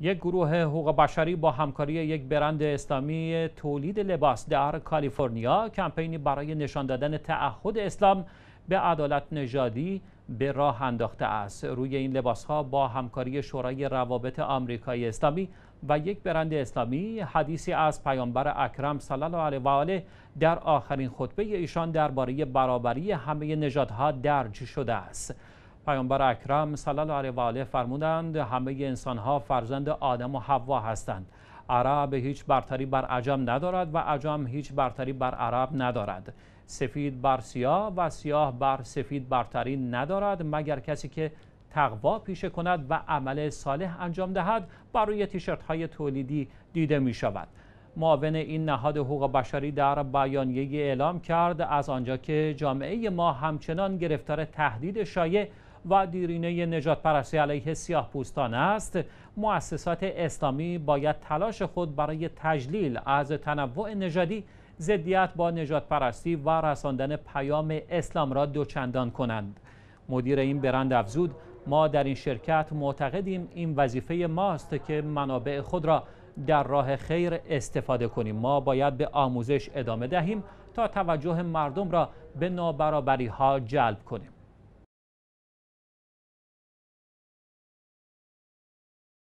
یک گروه حقوق بشری با همکاری یک برند اسلامی تولید لباس در کالیفرنیا کمپینی برای نشان دادن تعهد اسلام به عدالت نژادی به راه انداخته است روی این لباس ها با همکاری شورای روابط آمریکای اسلامی و یک برند اسلامی حدیثی از پیامبر اکرم صلی الله علیه و آله در آخرین خطبه ایشان درباره برابری همه نژادها درج شده است پیامبر اکرم صلی الله علیه و آله فرمودند همه انسان ها فرزند آدم و حوا هستند عرب هیچ برتری بر عجم ندارد و عجم هیچ برتری بر عرب ندارد سفید بر سیاه و سیاه بر سفید برتری ندارد مگر کسی که تقوا پیشه کند و عمل صالح انجام دهد بر روی تیشرت های تولیدی دیده می شود معاون این نهاد حقوق بشری در بیانیه اعلام کرد از آنجا که جامعه ما همچنان گرفتار تهدید شایع و دیرینه نجات پرستی علیه سیاه پوستان است مؤسسات اسلامی باید تلاش خود برای تجلیل از تنوع نژادی ضدیت با نجات پرستی و رساندن پیام اسلام را دوچندان کنند مدیر این برند افزود ما در این شرکت معتقدیم این وظیفه ماست که منابع خود را در راه خیر استفاده کنیم ما باید به آموزش ادامه دهیم تا توجه مردم را به نابرابری ها جلب کنیم